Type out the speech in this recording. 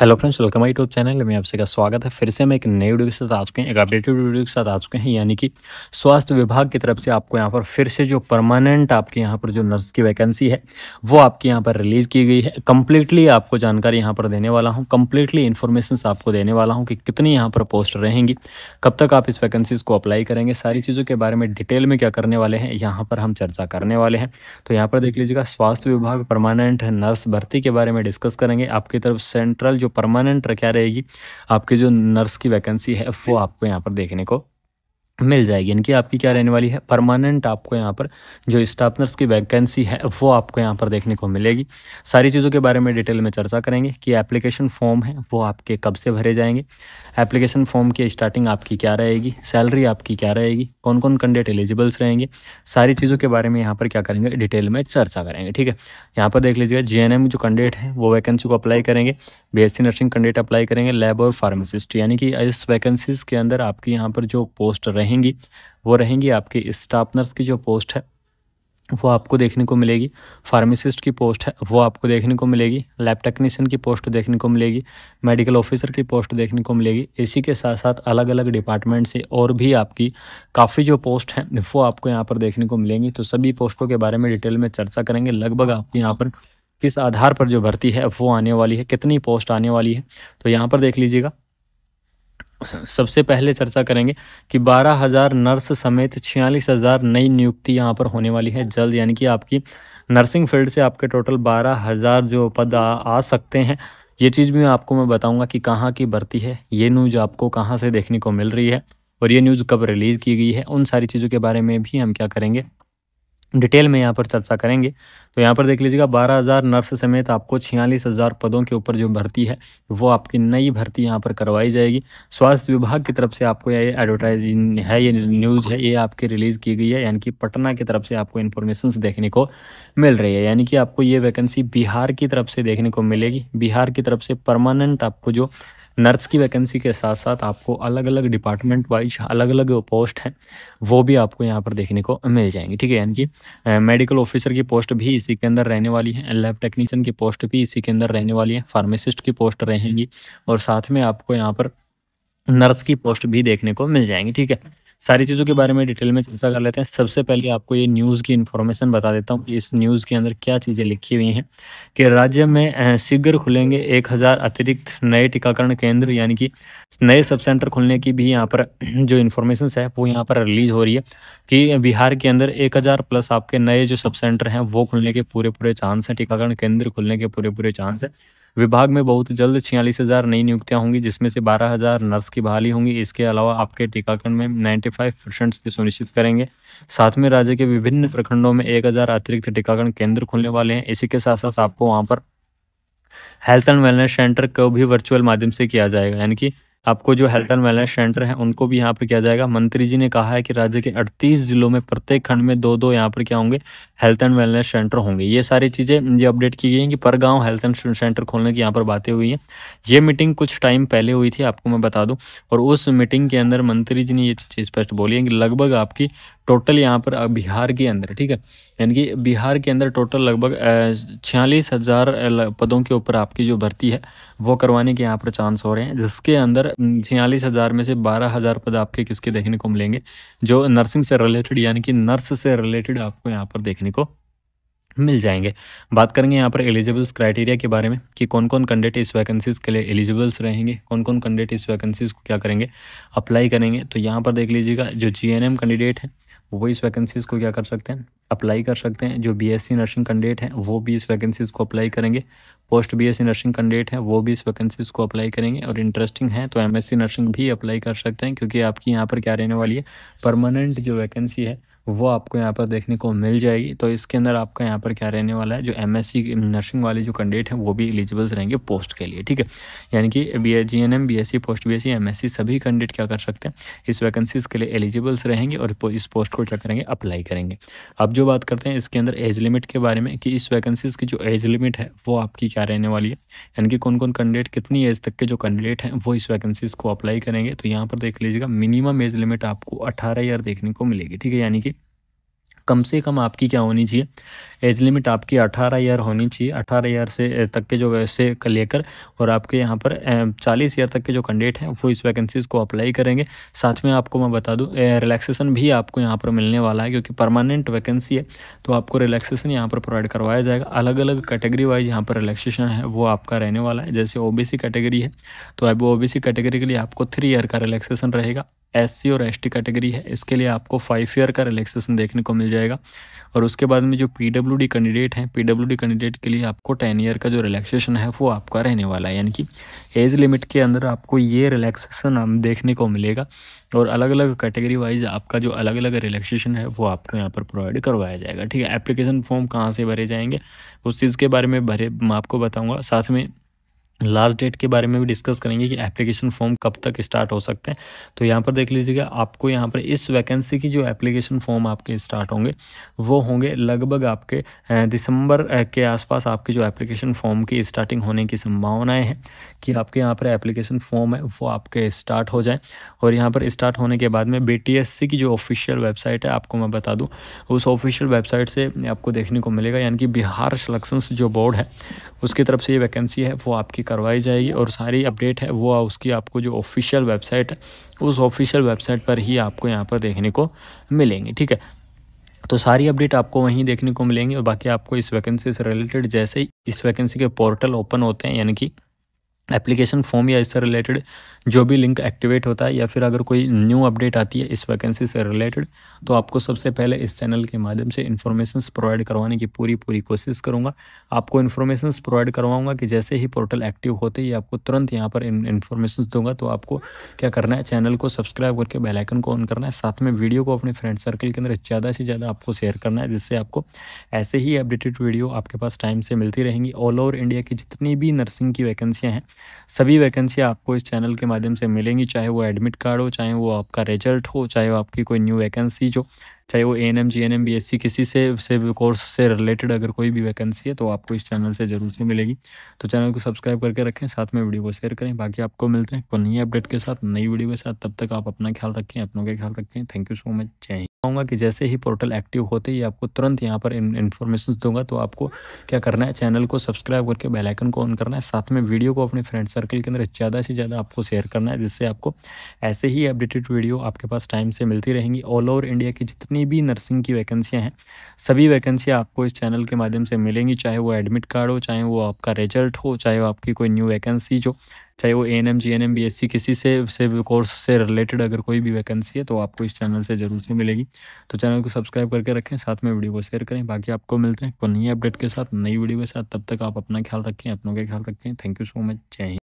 hello friends welcome YouTube channel में आप सभी का स्वागत है फिर से हम एक नए वीडियो के साथ आ चुके हैं एक अपडेटेड वीडियो के साथ आ चुके हैं यानी कि स्वास्थ्य विभाग की तरफ से आपको यहाँ पर फिर से जो परमानेंट आपके यहाँ पर जो नर्स की वैकेंसी है वो आपके यहाँ पर रिलीज़ की गई है कम्प्लीटली आपको जानकारी यहाँ पर देने वाला हूँ कम्प्लीटली इन्फॉर्मेशन आपको देने वाला हूँ कि कितनी यहाँ पर पोस्ट रहेंगी कब तक आप इस वैकेंसीज़ को अप्लाई करेंगे सारी चीज़ों के बारे में डिटेल में क्या करने वाले हैं यहाँ पर हम चर्चा करने वाले हैं तो यहाँ पर देख लीजिएगा स्वास्थ्य विभाग परमानेंट नर्स भर्ती के बारे में डिस्कस करेंगे आपकी तरफ सेंट्रल जो परमानेंट क्या रहेगी आपके जो नर्स की वैकेंसी है वो आपको यहाँ पर देखने को मिल जाएगी यानी कि आपकी क्या रहने वाली है परमानेंट आपको यहाँ पर जो स्टाफनर्स की वैकेंसी है वो आपको यहाँ पर देखने को मिलेगी सारी चीज़ों के बारे में डिटेल में चर्चा करेंगे कि एप्लीकेशन फॉर्म है वो आपके कब से भरे जाएंगे एप्लीकेशन फॉर्म की स्टार्टिंग आपकी क्या रहेगी सैलरी आपकी क्या रहेगी कौन कौन कैंडिडेट एलिजिबल्स रहेंगे सारी चीज़ों के बारे में यहाँ पर क्या करेंगे डिटेल में चर्चा करेंगे ठीक है यहाँ पर देख लीजिएगा जे जो कैंडिडेट है वो वैकेंसी को अप्लाई करेंगे बी नर्सिंग कैंडिडेट अप्लाई करेंगे लैब और फार्मासिस्ट यानी कि इस वैकेंसीज़ के अंदर आपकी यहाँ पर जो पोस्ट रहेंगे रहेंगी वो रहेंगी आपकी स्टाफनर्स की जो पोस्ट है वो आपको देखने को मिलेगी फार्मासिस्ट की पोस्ट है वो आपको देखने को मिलेगी लैब टेक्नीशियन की पोस्ट देखने को मिलेगी मेडिकल ऑफिसर की पोस्ट देखने को मिलेगी इसी के साथ साथ अलग अलग डिपार्टमेंट से और भी आपकी काफ़ी जो पोस्ट हैं वो आपको यहाँ पर देखने को मिलेंगी तो सभी पोस्टों के बारे में डिटेल में चर्चा करेंगे लगभग आपके यहाँ पर किस आधार पर जो भर्ती है वो आने वाली है कितनी पोस्ट आने वाली है तो यहाँ पर देख लीजिएगा सबसे पहले चर्चा करेंगे कि 12,000 नर्स समेत 46,000 नई नियुक्ति यहाँ पर होने वाली है जल्द यानी कि आपकी नर्सिंग फील्ड से आपके टोटल 12,000 जो पद आ, आ सकते हैं ये चीज़ भी आपको मैं बताऊंगा कि कहाँ की भर्ती है ये न्यूज़ आपको कहाँ से देखने को मिल रही है और ये न्यूज़ कब रिलीज़ की गई है उन सारी चीज़ों के बारे में भी हम क्या करेंगे डिटेल में यहाँ पर चर्चा करेंगे तो यहाँ पर देख लीजिएगा 12000 नर्स समेत आपको छियालीस हज़ार पदों के ऊपर जो भर्ती है वो आपकी नई भर्ती यहाँ पर करवाई जाएगी स्वास्थ्य विभाग की तरफ से आपको ये एडवर्टाइजिंग है ये न्यूज़ है ये आपके रिलीज़ की गई है यानी कि पटना की तरफ से आपको इन्फॉर्मेशन देखने को मिल रही है यानी कि आपको ये वैकेंसी बिहार की तरफ से देखने को मिलेगी बिहार की तरफ से परमानेंट आपको जो नर्स की वैकेंसी के साथ साथ आपको अलग अलग डिपार्टमेंट वाइज अलग अलग पोस्ट हैं वो भी आपको यहाँ पर देखने को मिल जाएंगी ठीक है यानी कि मेडिकल ऑफिसर की पोस्ट भी इसी के अंदर रहने वाली है लैब टेक्नीशियन की पोस्ट भी इसी के अंदर रहने वाली है फार्मासिस्ट की पोस्ट रहेंगी और साथ में आपको यहाँ पर नर्स की पोस्ट भी देखने को मिल जाएंगी ठीक है सारी चीज़ों के बारे में डिटेल में चर्चा कर लेते हैं सबसे पहले आपको ये न्यूज़ की इन्फॉर्मेशन बता देता हूँ कि इस न्यूज़ के अंदर क्या चीज़ें लिखी हुई हैं कि राज्य में शीघ्र खुलेंगे एक हज़ार अतिरिक्त नए टीकाकरण केंद्र यानी कि नए सब सेंटर खुलने की भी यहाँ पर जो इन्फॉर्मेशन है वो यहाँ पर रिलीज़ हो रही है कि बिहार के अंदर एक हज़ार प्लस आपके नए जो सब सेंटर हैं वो खुलने के पूरे पूरे चांस हैं टीकाकरण केंद्र खुलने के पूरे पूरे चांस हैं विभाग में बहुत जल्द छियालीस हज़ार नई नियुक्तियां होंगी जिसमें से बारह हज़ार नर्स की बहाली होंगी इसके अलावा आपके टीकाकरण में नाइन्टी फाइव परसेंट से सुनिश्चित करेंगे साथ में राज्य के विभिन्न प्रखंडों में एक हज़ार अतिरिक्त टीकाकरण केंद्र खुलने वाले हैं इसी के साथ साथ आपको वहाँ पर हेल्थ एंड वेलनेस सेंटर को भी वर्चुअल माध्यम से किया जाएगा यानी कि आपको जो हेल्थ एंड वेलनेस सेंटर है उनको भी यहाँ पर किया जाएगा मंत्री जी ने कहा है कि राज्य के अड़तीस जिलों में प्रत्येक खंड में दो दो यहाँ पर क्या होंगे हेल्थ एंड वेलनेस सेंटर होंगे ये सारी चीज़ें ये अपडेट की गई हैं कि पर गाँव हेल्थ एंड सेंटर खोलने की यहाँ पर बातें हुई हैं ये मीटिंग कुछ टाइम पहले हुई थी आपको मैं बता दूँ और उस मीटिंग के अंदर मंत्री जी ने ये चीज़ स्पष्ट बोली है कि लगभग आपकी टोटल यहाँ पर बिहार के अंदर ठीक है यानी कि बिहार के अंदर टोटल लगभग छियालीस हज़ार पदों के ऊपर आपकी जो भर्ती है वो करवाने के यहाँ पर चांस हो रहे हैं जिसके अंदर छियालीस हज़ार में से बारह हज़ार पद आपके किसके देखने को मिलेंगे जो नर्सिंग से रिलेटेड यानी कि नर्स से रिलेटेड आपको यहाँ पर देखने को मिल जाएंगे बात करेंगे यहाँ पर एलिजिबल्स क्राइटेरिया के बारे में कि कौन कौन कैंडिडेट इस वैकेंसीज़ के लिए एलिजिबल्स रहेंगे कौन कौन कैंडिडेट इस वैकेंसीज़ को क्या करेंगे अप्लाई करेंगे तो यहाँ पर देख लीजिएगा जो जी कैंडिडेट हैं वो इस वैकेंसीज़ को क्या कर सकते हैं अप्लाई कर सकते हैं जो बीएससी नर्सिंग कैंडिडेट हैं वो भी इस वैकेंसीज़ को अप्लाई करेंगे पोस्ट बीएससी नर्सिंग कैंडिडेट हैं वो भी इस वैकेंसीज़ को अप्लाई करेंगे और इंटरेस्टिंग है तो एमएससी नर्सिंग भी अप्लाई कर सकते हैं क्योंकि आपकी यहाँ पर क्या रहने वाली है परमानेंट जो वैकेंसी है वो आपको यहाँ पर देखने को मिल जाएगी तो इसके अंदर आपका यहाँ पर क्या रहने वाला है जो एम नर्सिंग वाले जो कैंडिडेट हैं वो भी एलिजिबल्स रहेंगे पोस्ट के लिए ठीक है यानी कि B G N M B S C post B S C M S C सभी कैंडिडेट क्या कर सकते हैं इस वैकेंसीज़ के लिए एलिजिबल्स रहेंगे और इस पोस्ट को क्या करेंगे अप्लाई करेंगे अब जो बात करते हैं इसके अंदर एज लिमिट के बारे में कि इस वैकेंसीज़ की जो एज लिमिट है वो आपकी क्या रहने वाली है यानी कि कौन कौन कैंडिडेट कितनी एज तक के जो कैंडिडेट हैं वो इस वैकेंसीज़ को अप्लाई करेंगे तो यहाँ पर देख लीजिएगा मिनिमम एज लिमिट आपको अठारह ईयर देखने को मिलेगी ठीक है यानी कि कम से कम आपकी क्या होनी चाहिए एज लिमिट आपकी 18 ईयर होनी चाहिए 18 ईयर से तक के जो का लेकर और आपके यहाँ पर 40 ईयर तक के जो कैंडिडेट हैं वो इस वैकेंसीज़ को अप्लाई करेंगे साथ में आपको मैं बता दूँ रिलैक्सेशन भी आपको यहाँ पर मिलने वाला है क्योंकि परमानेंट वैकेंसी है तो आपको रिलैक्सेशन यहाँ पर प्रोवाइड करवाया जाएगा अलग अलग कैटेगरी वाइज यहाँ पर रिलैक्सेशन है वो आपका रहने वाला है जैसे ओ कैटेगरी है तो अब ओ कैटेगरी के लिए आपको थ्री ईयर का रिलैक्सेशन रहेगा एस और एस कैटेगरी है इसके लिए आपको फाइव ईयर का रिलैक्सेशन देखने को मिल जाएगा और उसके बाद में जो पी कैंडिडेट हैं पी कैंडिडेट के लिए आपको टेन ईयर का जो रिलैक्सेशन है वो आपका रहने वाला है यानी कि एज लिमिट के अंदर आपको ये रिलैक्सेशन हम देखने को मिलेगा और अलग अलग कैटेगरी वाइज आपका जो अलग अलग रिलैक्सेशन है वो आपको यहाँ पर प्रोवाइड करवाया जाएगा ठीक है एप्लीकेशन फॉर्म कहाँ से भरे जाएंगे उस चीज़ के बारे में भरे मैं आपको बताऊँगा साथ में लास्ट डेट के बारे में भी डिस्कस करेंगे कि एप्लीकेशन फॉर्म कब तक स्टार्ट हो सकते हैं तो यहाँ पर देख लीजिएगा आपको यहाँ पर इस वैकेंसी की जो एप्लीकेशन फॉर्म आपके स्टार्ट होंगे वो होंगे लगभग आपके दिसंबर के आसपास आपके जो एप्लीकेशन फॉर्म की स्टार्टिंग होने की संभावनाएँ हैं कि आपके यहाँ पर एप्लीकेशन फॉर्म है वो आपके स्टार्ट हो जाए और यहाँ पर स्टार्ट होने के बाद में बी की जो ऑफिशियल वेबसाइट है आपको मैं बता दूँ उस ऑफिशियल वेबसाइट से आपको देखने को मिलेगा यानी कि बिहार सलेक्शन जो बोर्ड है उसकी तरफ से ये वैकेंसी है वो आपकी करवाई जाएगी और सारी अपडेट है वो उसकी आपको जो ऑफिशियल वेबसाइट है उस ऑफिशियल वेबसाइट पर ही आपको यहाँ पर देखने को मिलेंगी ठीक है तो सारी अपडेट आपको वहीं देखने को मिलेंगी और बाकी आपको इस वैकेंसी से रिलेटेड जैसे ही इस वैकेंसी के पोर्टल ओपन होते हैं यानी कि एप्लीकेशन फॉर्म या इससे रिलेटेड जो भी लिंक एक्टिवेट होता है या फिर अगर कोई न्यू अपडेट आती है इस वैकेंसी से रिलेटेड तो आपको सबसे पहले इस चैनल के माध्यम से इन्फॉर्मेशन प्रोवाइड करवाने की पूरी पूरी कोशिश करूँगा आपको इन्फॉर्मेशन प्रोवाइड करवाऊँगा कि जैसे ही पोर्टल एक्टिव होते ही आपको तुरंत यहाँ पर इन्फॉर्मेशन दूंगा तो आपको क्या करना है चैनल को सब्सक्राइब करके बेलाइकन को ऑन करना है साथ में वीडियो को अपने फ्रेंड सर्कल के अंदर ज़्यादा से ज़्यादा आपको शेयर करना है जिससे आपको ऐसे ही अपडेटेड वीडियो आपके पास टाइम से मिलती रहेंगी ऑल ओवर इंडिया की जितनी भी नर्सिंग की वैकेंसियाँ हैं सभी वैकेंसियाँ आपको इस चैनल के माध्यम से मिलेंगी चाहे वो एडमिट कार्ड हो चाहे वो आपका रिजल्ट हो चाहे वो आपकी कोई न्यू वैकेंसीज हो चाहे वो A N M G N M B S C किसी से से कोर्स से रिलेटेड अगर कोई भी वैकेंसी है तो आपको इस चैनल से ज़रूर से मिलेगी तो चैनल को सब्सक्राइब करके रखें साथ में वीडियो को शेयर करें बाकी आपको मिलते हैं कोई नई अपडेट के साथ नई वीडियो के साथ तब तक आप अपना ख्याल रखें अपनों का ख्याल रखें थैंक यू सो मच जय बताऊंगा कि जैसे ही पोर्टल एक्टिव होते ही आपको तुरंत यहाँ पर इन्फॉर्मेशन दूंगा तो आपको क्या करना है चैनल को सब्सक्राइब करके बेल आइकन को ऑन करना है साथ में वीडियो को अपने फ्रेंड सर्कल के अंदर ज़्यादा से ज़्यादा आपको शेयर करना है जिससे आपको ऐसे ही अपडेटेड वीडियो आपके पास टाइम से मिलती रहेंगी ऑल ओवर इंडिया की जितनी भी नर्सिंग की वैकेंसियाँ हैं सभी वैकेंसियाँ आपको इस चैनल के माध्यम से मिलेंगी चाहे वो एडमिट कार्ड हो चाहे वो आपका रिजल्ट हो चाहे वो आपकी कोई न्यू वैकेंसीज हो चाहे वो A N M G N M B S C किसी से उससे कोर्स से रिलेटेड अगर कोई भी वैकेंसी है तो आपको इस चैनल से ज़रूर से मिलेगी तो चैनल को सब्सक्राइब करके रखें साथ में वीडियो को शेयर करें बाकी आपको मिलते हैं कोई नई अपडेट के साथ नई वीडियो के साथ तब तक आप अपना ख्याल रखें अपनों का ख्याल रखें थैंक यू सो मच जय हिंद